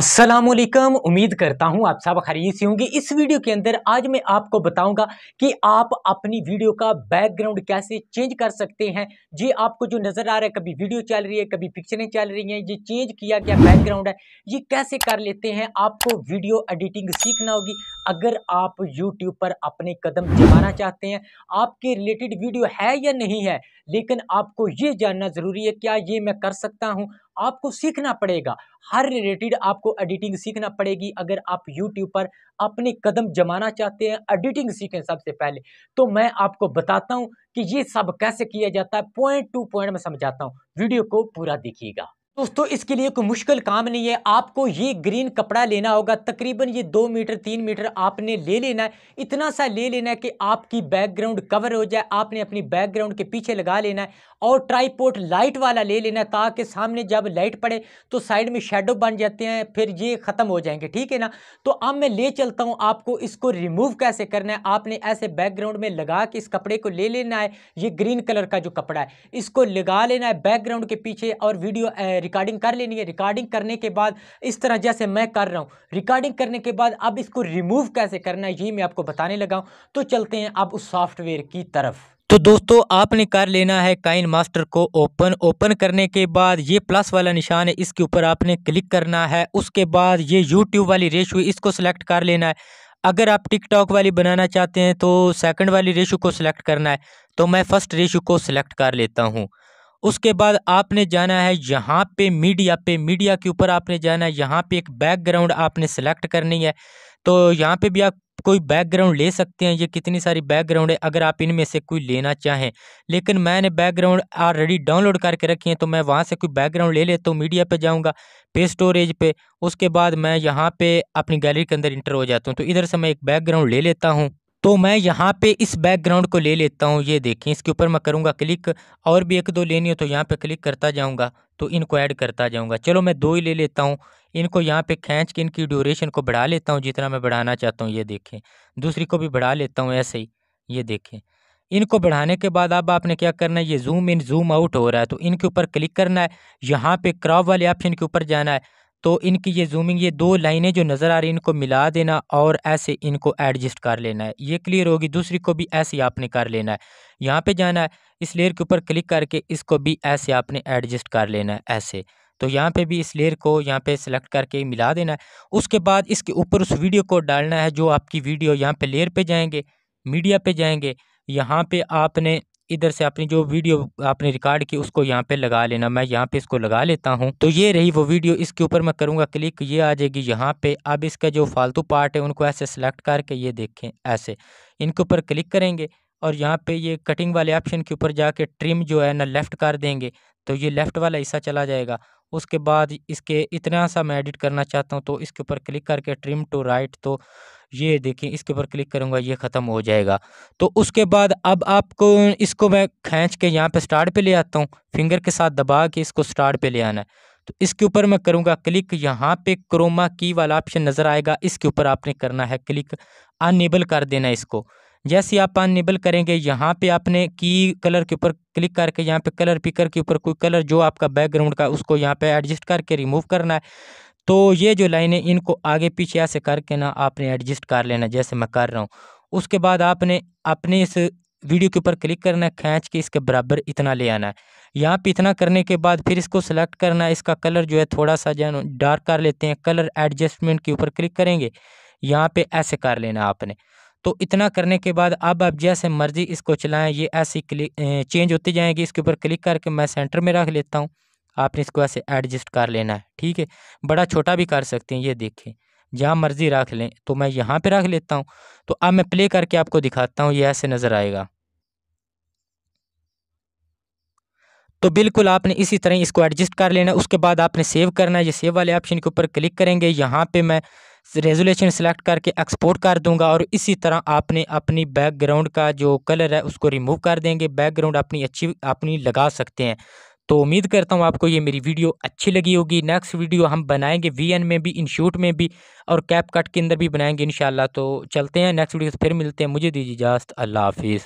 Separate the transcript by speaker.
Speaker 1: अस्सलाम वालेकुम उम्मीद करता हूँ आप सब खरीद से होंगे इस वीडियो के अंदर आज मैं आपको बताऊंगा कि आप अपनी वीडियो का बैकग्राउंड कैसे चेंज कर सकते हैं ये आपको जो नज़र आ रहा है कभी वीडियो चल रही है कभी पिक्चरें चल रही हैं ये चेंज किया गया बैकग्राउंड है ये कैसे कर लेते हैं आपको वीडियो एडिटिंग सीखना होगी अगर आप यूट्यूब पर अपने कदम जमाना चाहते हैं आपके रिलेटेड वीडियो है या नहीं है लेकिन आपको ये जानना ज़रूरी है क्या ये मैं कर सकता हूँ आपको सीखना पड़ेगा हर रिलेटेड आपको एडिटिंग सीखना पड़ेगी अगर आप यूट्यूब पर अपने कदम जमाना चाहते हैं एडिटिंग सीखें सबसे पहले तो मैं आपको बताता हूँ कि ये सब कैसे किया जाता है पॉइंट टू पॉइंट में समझाता हूँ वीडियो को पूरा देखिएगा दोस्तों इसके लिए कोई मुश्किल काम नहीं है आपको ये ग्रीन कपड़ा लेना होगा तकरीबन ये दो मीटर तीन मीटर आपने ले लेना है इतना सा ले लेना है कि आपकी बैकग्राउंड कवर हो जाए आपने अपनी बैकग्राउंड के पीछे लगा लेना है और ट्राईपोर्ट लाइट वाला ले लेना है ताकि सामने जब लाइट पड़े तो साइड में शेडो बन जाते हैं फिर ये ख़त्म हो जाएंगे ठीक है ना तो अब मैं ले चलता हूँ आपको इसको रिमूव कैसे करना है आपने ऐसे बैकग्राउंड में लगा के इस कपड़े को ले लेना है ये ग्रीन कलर का जो कपड़ा है इसको लगा लेना है बैकग्राउंड के पीछे और वीडियो रिकॉर्डिंग कर लेनी है रिकॉर्डिंग करने के बाद इस तरह जैसे मैं कर रहा हूँ रिकॉर्डिंग करने के बाद अब इसको रिमूव कैसे करना है ये मैं आपको बताने लगा हूँ तो चलते हैं अब उस सॉफ्टवेयर की तरफ तो दोस्तों आपने कर लेना है काइन मास्टर को ओपन ओपन करने के बाद ये प्लस वाला निशान है इसके ऊपर आपने क्लिक करना है उसके बाद ये यूट्यूब वाली रेशो इसको सिलेक्ट कर लेना है अगर आप टिकटॉक वाली बनाना चाहते हैं तो सेकंड वाली रेशो को सिलेक्ट करना है तो मैं फ़र्स्ट रेशो को सिलेक्ट कर लेता हूँ उसके बाद आपने जाना है यहाँ पे मीडिया पे मीडिया के ऊपर आपने जाना है यहाँ पे एक बैकग्राउंड आपने सेलेक्ट करनी है तो यहाँ पे भी आप कोई बैकग्राउंड ले सकते हैं ये कितनी सारी बैकग्राउंड है अगर आप इनमें से कोई लेना चाहें लेकिन मैंने बैकग्राउंड ऑलरेडी डाउनलोड करके रखी है तो मैं वहाँ से कोई बैकग्राउंड ले लेता हूँ मीडिया पे जाऊँगा पे स्टोरेज पे उसके बाद मैं यहाँ पे अपनी गैलरी के अंदर इंटर हो जाता हूँ तो इधर से मैं एक बैकग्राउंड ले लेता हूँ तो मैं यहाँ पे इस बैकग्राउंड को ले लेता हूँ ये देखें इसके ऊपर मैं करूँगा क्लिक और भी एक दो लेनी हो तो यहाँ पे क्लिक करता जाऊँगा तो इनको ऐड करता जाऊँगा चलो मैं दो ही ले लेता हूँ इनको यहाँ पे खींच के इनकी ड्यूरेशन को बढ़ा लेता हूँ जितना मैं बढ़ाना चाहता हूँ ये देखें दूसरी को भी बढ़ा लेता हूँ ऐसे ही ये देखें इनको बढ़ाने के बाद अब आपने क्या करना है ये जूम इन जूम आउट हो रहा है तो इनके ऊपर क्लिक करना है यहाँ पे क्रॉप वाले ऑप्शन के ऊपर जाना है तो इनकी ये जूमिंग ये दो लाइनें जो नज़र आ रही हैं इनको मिला देना और ऐसे इनको एडजस्ट कर लेना है ये क्लियर होगी दूसरी को भी ऐसे आपने कर लेना है यहाँ पे जाना है इस लेयर के ऊपर क्लिक करके इसको भी ऐसे आपने एडजस्ट कर लेना है ऐसे तो यहाँ पे भी इस लेयर को यहाँ पे सेलेक्ट करके मिला देना है उसके बाद इसके ऊपर उस वीडियो को डालना है जो आपकी वीडियो यहाँ पर लेयर पर जाएंगे मीडिया पर जाएंगे यहाँ पर आपने इधर से आपने जो वीडियो आपने रिकॉर्ड की उसको यहाँ पे लगा लेना मैं यहाँ पे इसको लगा लेता हूँ तो ये रही वो वीडियो इसके ऊपर मैं करूँगा क्लिक ये आ जाएगी यहाँ पे अब इसका जो फालतू पार्ट है उनको ऐसे सेलेक्ट करके ये देखें ऐसे इनके ऊपर क्लिक करेंगे और यहाँ पे ये कटिंग वाले ऑप्शन के ऊपर जाके ट्रिम जो है ना लेफ़्ट कर देंगे तो ये लेफ़्ट वाला हिस्सा चला जाएगा उसके बाद इसके इतना सा मैं एडिट करना चाहता हूँ तो इसके ऊपर क्लिक करके ट्रिम टू राइट तो ये देखें इसके ऊपर क्लिक करूँगा ये ख़त्म हो जाएगा तो उसके बाद अब आपको इसको मैं खींच के यहाँ पे स्टार्ट पे ले आता हूँ फिंगर के साथ दबा के इसको स्टार्ट पे ले आना है तो इसके ऊपर मैं करूँगा क्लिक यहाँ पे क्रोमा की वाला ऑप्शन नज़र आएगा इसके ऊपर आपने करना है क्लिक अनेबल कर देना इसको जैसे आप अनेबल करेंगे यहाँ पे आपने की कलर के ऊपर क्लिक करके यहाँ पे कलर पिकर के ऊपर कोई कलर जो आपका बैकग्राउंड का उसको यहाँ पे एडजस्ट करके रिमूव करना है तो ये जो लाइनें इनको आगे पीछे ऐसे करके ना आपने एडजस्ट कर लेना जैसे मैं कर रहा हूँ उसके बाद आपने अपने इस वीडियो के ऊपर क्लिक करना है खींच के इसके बराबर इतना ले आना है यहाँ पे इतना करने के बाद फिर इसको सेलेक्ट करना है इसका कलर जो है थोड़ा सा जो डार्क कर लेते हैं कलर एडजस्टमेंट के ऊपर क्लिक करेंगे यहाँ पे ऐसे कर लेना आपने तो इतना करने के बाद अब आप जैसे मर्जी इसको चलाएं ये ऐसी क्लिक चेंज होती जाएंगी इसके ऊपर क्लिक करके मैं सेंटर में रख लेता हूँ आपने इसको ऐसे एडजस्ट कर लेना है ठीक है बड़ा छोटा भी कर सकते हैं ये देखें जहाँ मर्ज़ी रख लें तो मैं यहाँ पे रख लेता हूँ तो अब मैं प्ले करके आपको दिखाता हूँ ये ऐसे नज़र आएगा तो बिल्कुल आपने इसी तरह इसको एडजस्ट कर लेना है उसके बाद आपने सेव करना है ये सेव वाले ऑप्शन के ऊपर क्लिक करेंगे यहाँ पे मैं रेजोलेशन सेलेक्ट करके एक्सपोर्ट कर दूंगा और इसी तरह आपने अपनी बैकग्राउंड का जो कलर है उसको रिमूव कर देंगे बैकग्राउंड अपनी अच्छी अपनी लगा सकते हैं तो उम्मीद करता हूँ आपको ये मेरी वीडियो अच्छी लगी होगी नेक्स्ट वीडियो हम बनाएंगे वी में भी शूट में भी और कैप कट के अंदर भी बनाएंगे इन तो चलते हैं नेक्स्ट वीडियो से फिर मिलते हैं मुझे दीजिए इजाज़त अल्लाह हाफिज़